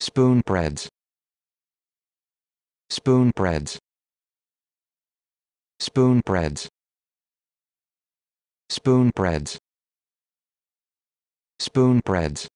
spoon breads spoon breads spoon breads spoon breads spoon breads